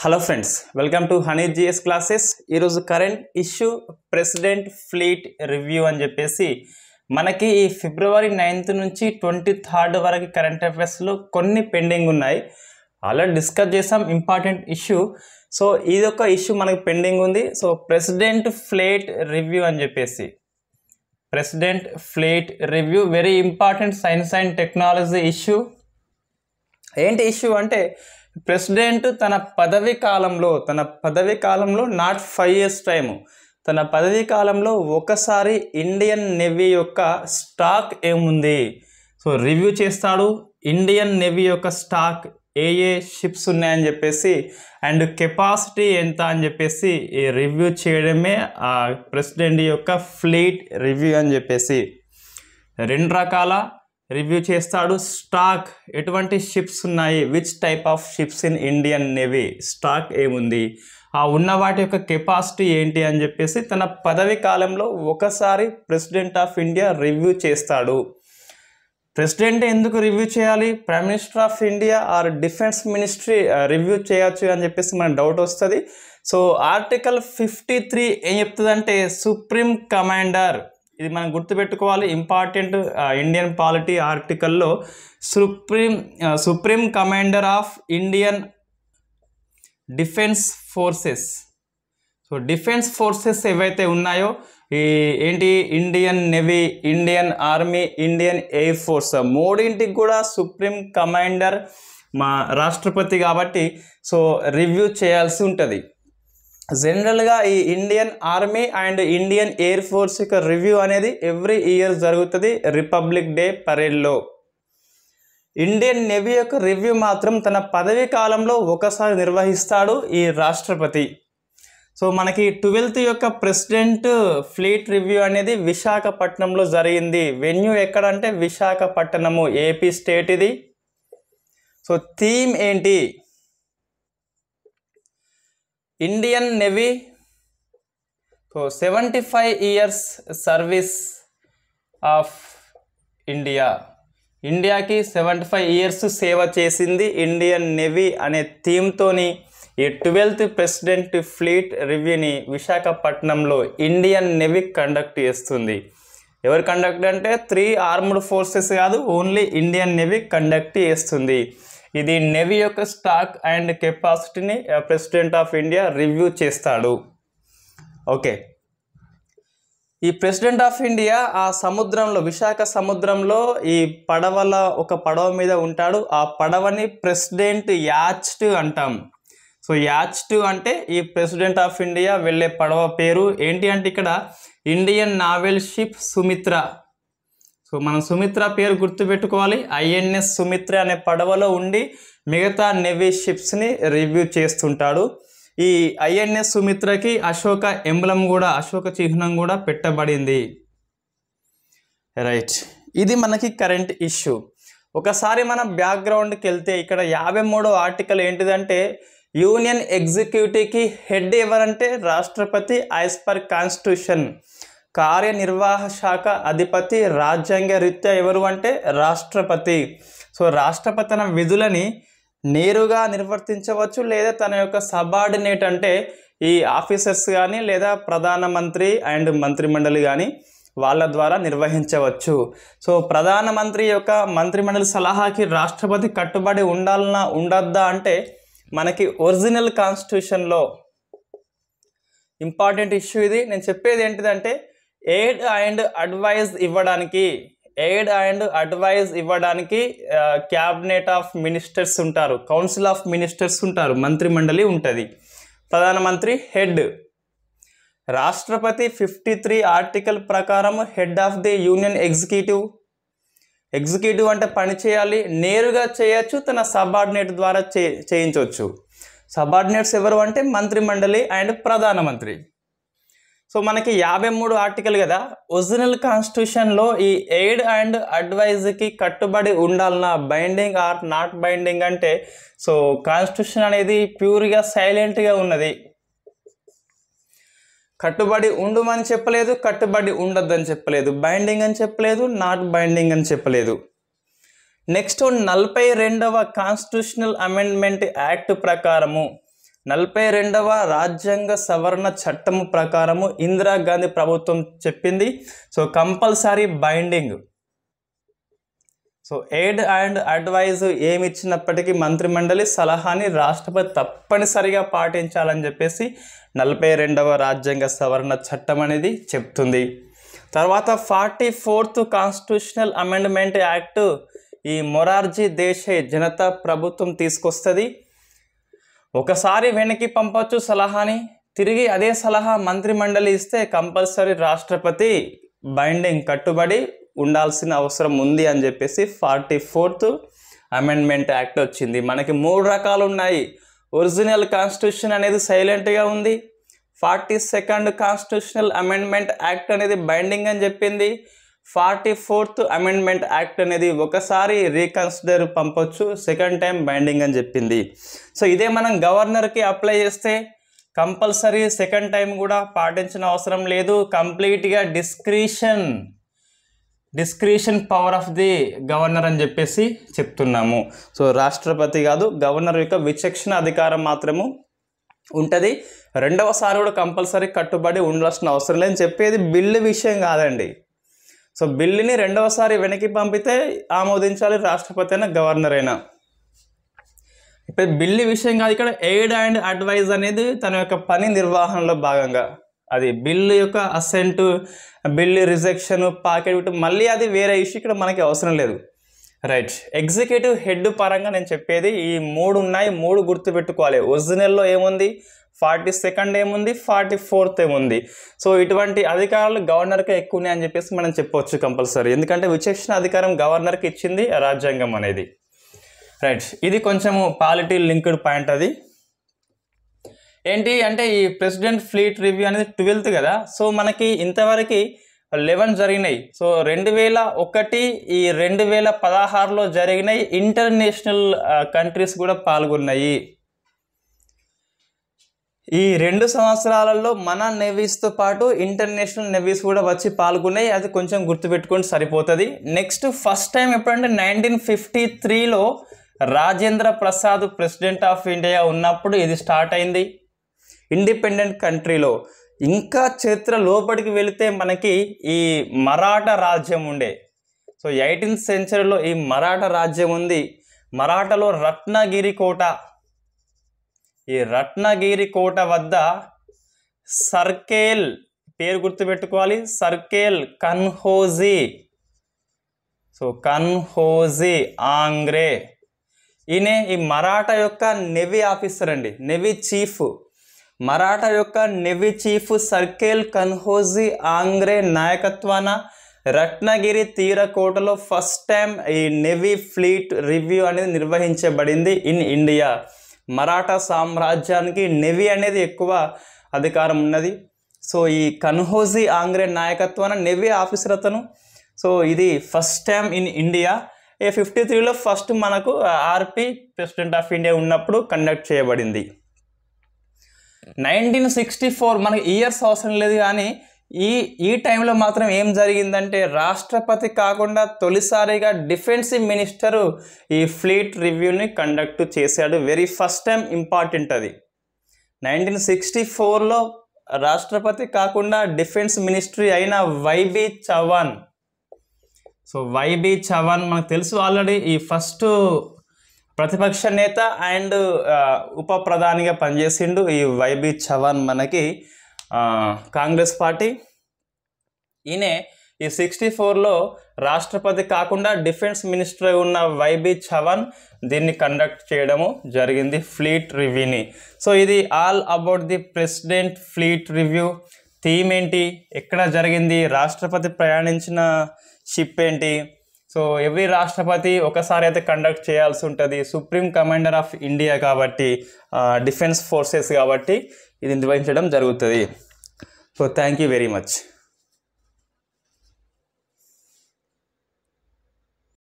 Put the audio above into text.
hello friends welcome to Honey GS classes ఈరోజు current issue president fleet review అని చెప్పేసి మనకి ఈ ఫిబ్రవరి నైన్త్ నుంచి ట్వంటీ థర్డ్ వరకు కరెంట్ అఫైర్స్లో కొన్ని పెండింగ్ ఉన్నాయి ఆల్రెడీ డిస్కస్ చేసాం ఇంపార్టెంట్ ఇష్యూ సో ఇది ఒక ఇష్యూ మనకి పెండింగ్ ఉంది సో ప్రెసిడెంట్ ఫ్లేట్ రివ్యూ అని చెప్పేసి president fleet review very important science and technology issue ఏంటి ఇష్యూ అంటే ప్రెసిడెంట్ తన పదవి కాలంలో తన పదవి కాలంలో నాట్ ఫైవ్ ఇయర్స్ టైము తన పదవి కాలంలో ఒకసారి ఇండియన్ నేవీ యొక్క స్టాక్ ఏముంది సో రివ్యూ చేస్తాడు ఇండియన్ నేవీ యొక్క స్టాక్ ఏ ఏ షిప్స్ ఉన్నాయని చెప్పేసి అండ్ కెపాసిటీ ఎంత అని చెప్పేసి ఈ రివ్యూ చేయడమే ఆ ప్రెసిడెంట్ యొక్క ఫ్లీట్ రివ్యూ అని చెప్పేసి రెండు రకాల రివ్యూ చేస్తాడు స్టాక్ ఎటువంటి షిప్స్ ఉన్నాయి which type of ships in Indian navy stock ఏముంది ఆ ఉన్న వాటి యొక్క కెపాసిటీ ఏంటి అని చెప్పేసి తన పదవి కాలంలో ఒకసారి ప్రెసిడెంట్ ఆఫ్ ఇండియా రివ్యూ చేస్తాడు ప్రెసిడెంట్ ఎందుకు రివ్యూ చేయాలి prime minister of India or defence ministry review చేయొచ్చు అని చెప్పేసి మన డౌట్ వస్తుంది సో ఆర్టికల్ ఫిఫ్టీ త్రీ ఏం చెప్తుందంటే సుప్రీం కమాండర్ ఇది మనం గుర్తుపెట్టుకోవాలి ఇంపార్టెంట్ ఇండియన్ పాలిటీ ఆర్టికల్లో supreme supreme commander of Indian defence forces so defence forces ఏవైతే ఉన్నాయో ఈ ఏంటి Indian navy Indian army Indian air force మూడింటికి కూడా సుప్రీం కమాండర్ మా రాష్ట్రపతి కాబట్టి సో రివ్యూ చేయాల్సి ఉంటుంది జనరల్గా ఈ Indian army and Indian air force యొక్క రివ్యూ అనేది ఎవ్రీ ఇయర్ జరుగుతుంది రిపబ్లిక్ డే పరేడ్లో ఇండియన్ నేవీ యొక్క రివ్యూ మాత్రం తన పదవీ కాలంలో ఒకసారి నిర్వహిస్తాడు ఈ రాష్ట్రపతి సో మనకి ట్వెల్త్ యొక్క ప్రెసిడెంట్ ఫ్లీట్ రివ్యూ అనేది విశాఖపట్నంలో జరిగింది వెన్యూ ఎక్కడంటే విశాఖపట్నము ఏపీ స్టేట్ ఇది సో థీమ్ ఏంటి Indian navy so seventy five years service of India ఇండియాకి సెవెంటీ ఫైవ్ ఇయర్స్ సేవ చేసింది ఇండియన్ నెవీ అనే థీమ్తోని ఈ ట్వెల్త్ ప్రెసిడెంట్ ఫ్లీట్ రివ్యూని విశాఖపట్నంలో ఇండియన్ నెవీ కండక్ట్ చేస్తుంది ఎవరు కండక్ట్ అంటే త్రీ ఆర్మ్డ్ ఫోర్సెస్ కాదు ఓన్లీ ఇండియన్ నేవీ కండక్ట్ చేస్తుంది ఇది నెవీ యొక్క స్టాక్ అండ్ కెపాసిటీని ప్రెసిడెంట్ ఆఫ్ ఇండియా రివ్యూ చేస్తాడు ఓకే ఈ ప్రెసిడెంట్ ఆఫ్ ఇండియా ఆ సముద్రంలో విశాఖ సముద్రంలో ఈ పడవల ఒక పడవ మీద ఉంటాడు ఆ పడవని ప్రెసిడెంట్ యాచ్డ్ అంటాం సో యాచ్ట్ అంటే ఈ ప్రెసిడెంట్ ఆఫ్ ఇండియా వెళ్ళే పడవ పేరు ఏంటి అంటే ఇక్కడ Indian naval ship Sumitra so మనం సుమిత్ర పేరు గుర్తుపెట్టుకోవాలి ఐఎన్ఎస్ సుమిత్ర అనే పడవలో ఉండి మిగతా నెవీ షిప్స్ని రివ్యూ చేస్తుంటాడు ఈ ఐఎన్ఎస్ సుమిత్రకి అశోక ఎంబలం కూడా అశోక చిహ్నం కూడా పెట్టబడింది రైట్ ఇది మనకి కరెంట్ ఇష్యూ ఒకసారి మనం బ్యాక్గ్రౌండ్కి వెళ్తే ఇక్కడ యాభై మూడో ఆర్టికల్ ఏంటిదంటే యూనియన్ ఎగ్జిక్యూటివ్కి హెడ్ ఎవరంటే రాష్ట్రపతి యాజ్ పర్ కాన్స్టిట్యూషన్ కార్యనిర్వాహ శాఖ అధిపతి రాజ్యాంగ రీత్యా ఎవరు అంటే రాష్ట్రపతి సో రాష్ట్రపతి తన విధులని నేరుగా నిర్వర్తించవచ్చు లేదా తన యొక్క సబార్డినేట్ అంటే ఈ ఆఫీసర్స్ కానీ లేదా ప్రధానమంత్రి అండ్ మంత్రిమండలి కానీ వాళ్ళ ద్వారా నిర్వహించవచ్చు సో ప్రధానమంత్రి యొక్క మంత్రిమండలి సలహాకి రాష్ట్రపతి కట్టుబడి ఉండాలన్నా ఉండద్దా అంటే మనకి ఒరిజినల్ కాన్స్టిట్యూషన్లో ఇంపార్టెంట్ ఇష్యూ ఇది నేను చెప్పేది ఏంటిదంటే ఎయిడ్ అండ్ అడ్వైజ్ ఇవ్వడానికి ఎయిడ్ అండ్ అడ్వైజ్ ఇవ్వడానికి క్యాబినెట్ ఆఫ్ మినిస్టర్స్ ఉంటారు కౌన్సిల్ ఆఫ్ మినిస్టర్స్ ఉంటారు మంత్రిమండలి ఉంటుంది ప్రధానమంత్రి హెడ్ రాష్ట్రపతి ఫిఫ్టీ త్రీ ఆర్టికల్ ప్రకారం head of the union executive executive అంటే పని చేయాలి నేరుగా చేయొచ్చు తన సబార్డినేట్ ద్వారా చే చేయించవచ్చు సబార్డినేట్స్ ఎవరు అంటే మంత్రిమండలి అండ్ ప్రధానమంత్రి సో మనకి యాభై మూడు ఆర్టికల్ కదా ఒరిజినల్ కాన్స్టిట్యూషన్లో ఈ ఎయిడ్ అండ్ అడ్వైజ్కి కట్టుబడి ఉండాలన్నా బైండింగ్ ఆర్ నాట్ బైండింగ్ అంటే సో కాన్స్టిట్యూషన్ అనేది ప్యూర్గా సైలెంట్గా ఉన్నది కట్టుబడి ఉండమని చెప్పలేదు కట్టుబడి అని చెప్పలేదు బైండింగ్ అని చెప్పలేదు నాట్ బైండింగ్ అని చెప్పలేదు నెక్స్ట్ నలభై రెండవ కాన్స్టిట్యూషనల్ అమెండ్మెంట్ యాక్ట్ ప్రకారము నలభై రెండవ రాజ్యాంగ సవరణ చట్టం ప్రకారము ఇందిరాగాంధీ ప్రభుత్వం చెప్పింది so compulsory binding so aid and advice ఏమి ఇచ్చినప్పటికీ మంత్రి మండలి సలహాని రాష్ట్రపతి తప్పనిసరిగా పాటించాలని చెప్పేసి నలభై రెండవ రాజ్యాంగ సవరణ చట్టం అనేది చెప్తుంది తర్వాత forty fourth constitutional amendment act ఈ మొరార్జీ దేశే జనతా ప్రభుత్వం తీసుకొస్తుంది ఒకసారి వెనక్కి పంపవచ్చు సలహాని తిరిగి అదే సలహా మంత్రి మండలి ఇస్తే కంపల్సరీ రాష్ట్రపతి బైండింగ్ కట్టుబడి ఉండాల్సిన అవసరం ఉంది అని చెప్పేసి ఫార్టీ ఫోర్త్ అమెండ్మెంట్ యాక్ట్ వచ్చింది మనకి మూడు రకాలు ఉన్నాయి ఒరిజినల్ కాన్స్టిట్యూషన్ అనేది సైలెంట్గా ఉంది forty second constitutional amendment act అనేది బైండింగ్ అని చెప్పింది ఫార్టీ ఫోర్త్ అమెండ్మెంట్ యాక్ట్ అనేది ఒకసారి రీకన్సిడర్ పంపొచ్చు సెకండ్ టైం బైండింగ్ అని చెప్పింది సో ఇదే మనం గవర్నర్కి అప్లై చేస్తే కంపల్సరీ సెకండ్ టైం కూడా పాటించిన అవసరం లేదు కంప్లీట్గా discretion discretion power of the governor అని చెప్పేసి చెప్తున్నాము సో రాష్ట్రపతి కాదు గవర్నర్ యొక్క విచక్షణ అధికారం మాత్రము ఉంటుంది రెండవసారి కూడా కంపల్సరీ కట్టుబడి ఉండాల్సిన అవసరం లేదని చెప్పేది బిల్లు విషయం కాదండి సో బిల్లుని రెండవసారి వెనక్కి పంపితే ఆమోదించాలి రాష్ట్రపతి అయినా గవర్నర్ అయినా ఇప్పుడు బిల్లు విషయం కాదు ఇక్కడ ఎయిడ్ అండ్ అడ్వైజ్ అనేది తన యొక్క పని నిర్వహణలో భాగంగా అది బిల్లు యొక్క అసెంట్ బిల్లు రిజెక్షన్ పాకెట్ ఇటు మళ్ళీ అది వేరే ఇష్యూ ఇక్కడ మనకి అవసరం లేదు రైట్ ఎగ్జిక్యూటివ్ హెడ్ పరంగా నేను చెప్పేది ఈ మూడు ఉన్నాయి మూడు గుర్తుపెట్టుకోవాలి ఒరిజినల్లో ఏముంది ఫార్టీ సెకండ్ ఏముంది ఫార్టీ ఫోర్త్ ఏముంది సో ఇటువంటి అధికారాలు గవర్నర్కే ఎక్కువ ఉన్నాయని చెప్పేసి మనం చెప్పవచ్చు కంపల్సరీ ఎందుకంటే విచక్షణ అధికారం గవర్నర్కి ఇచ్చింది రాజ్యాంగం అనేది రైట్ ఇది కొంచెము పాలిటీ లింక్డ్ పాయింట్ అది ఏంటి అంటే ఈ ప్రెసిడెంట్ ఫ్లీట్ రివ్యూ అనేది ట్వెల్త్ కదా సో మనకి ఇంతవరకు లెవెన్ జరిగినాయి సో రెండు వేల ఒకటి ఈ రెండు వేల పదహారులో జరిగినాయి ఇంటర్నేషనల్ కంట్రీస్ కూడా పాల్గొన్నాయి ఈ రెండు సంవత్సరాలలో మన నెవీస్తో పాటు ఇంటర్నేషనల్ నెవీస్ కూడా వచ్చి పాల్గొన్నాయి అది కొంచెం గుర్తుపెట్టుకుంటే సరిపోతుంది నెక్స్ట్ ఫస్ట్ టైం ఎప్పుడంటే నైన్టీన్ ఫిఫ్టీ త్రీలో Rajendra Prasad president of India ఉన్నప్పుడు ఇది స్టార్ట్ అయింది ఇండిపెండెంట్ కంట్రీలో ఇంకా చరిత్ర లోపలికి వెళితే మనకి ఈ మరాఠా రాజ్యం ఉండే సో ఎయిటీన్త్ సెంచరీలో ఈ మరాఠా రాజ్యం ఉంది మరాఠాలో రత్నగిరి కోట ఈ రత్నగిరి కోట వద్ద సర్కేల్ పేరు గుర్తుపెట్టుకోవాలి సర్కేల్ కన్హోజీ సో కన్హోజీ ఆంగ్రే ఈయనే ఈ మరాఠా యొక్క నెవీ ఆఫీసర్ అండి నెవీ చీఫ్ మరాఠా యొక్క నెవీ చీఫ్ సర్కేల్ కన్హోజీ ఆంగ్రే నాయకత్వాన రత్నగిరి తీర కోటలో ఫస్ట్ టైం ఈ నెవీ ఫ్లీట్ రివ్యూ అనేది నిర్వహించబడింది ఇన్ ఇండియా మరాఠా సామ్రాజ్యానికి నెవి అనేది ఎక్కువ అధికారం ఉన్నది సో ఈ కన్హోజీ ఆంగ్రే నాయకత్వాన నెవి ఆఫీసర్ అతను సో ఇది ఫస్ట్ టైం ఇన్ ఇండియా ఏ ఫిఫ్టీ త్రీలో ఫస్ట్ మనకు ఆర్పి ప్రెసిడెంట్ ఆఫ్ ఇండియా ఉన్నప్పుడు కండక్ట్ చేయబడింది నైన్టీన్ సిక్స్టీ ఫోర్ మనకి ఇయర్స్ అవసరం లేదు కానీ ఈ ఈ టైంలో మాత్రం ఏం జరిగిందంటే రాష్ట్రపతి కాకుండా తొలిసారిగా డిఫెన్స్ మినిస్టరు ఈ ఫ్లీట్ రివ్యూని కండక్ట్ చేశాడు వెరీ ఫస్ట్ టైం ఇంపార్టెంట్ అది నైన్టీన్ సిక్స్టీ ఫోర్లో రాష్ట్రపతి కాకుండా డిఫెన్స్ మినిస్ట్రీ అయిన Y B Chavan so Y B Chavan మనకు తెలుసు ఆల్రెడీ ఈ ఫస్ట్ ప్రతిపక్ష నేత అండ్ ఉప ప్రధానిగా పనిచేసిండు ఈ వైబి చవాన్ మనకి కాంగ్రెస్ పార్టీ ఈయనే ఈ సిక్స్టీ ఫోర్లో రాష్ట్రపతి కాకుండా డిఫెన్స్ మినిస్టర్ ఉన్న వైబి చవన్ దీన్ని కండక్ట్ చేయడము జరిగింది ఫ్లీట్ రివ్యూని సో ఇది all about the president fleet review theme ఏంటి ఎక్కడ జరిగింది రాష్ట్రపతి ప్రయాణించిన షిప్ ఏంటి సో ఎవ్రీ రాష్ట్రపతి ఒకసారి అయితే కండక్ట్ చేయాల్సి ఉంటుంది సుప్రీం కమాండర్ ఆఫ్ ఇండియా కాబట్టి డిఫెన్స్ ఫోర్సెస్ కాబట్టి ఇది నిర్వహించడం జరుగుతుంది so thank you very much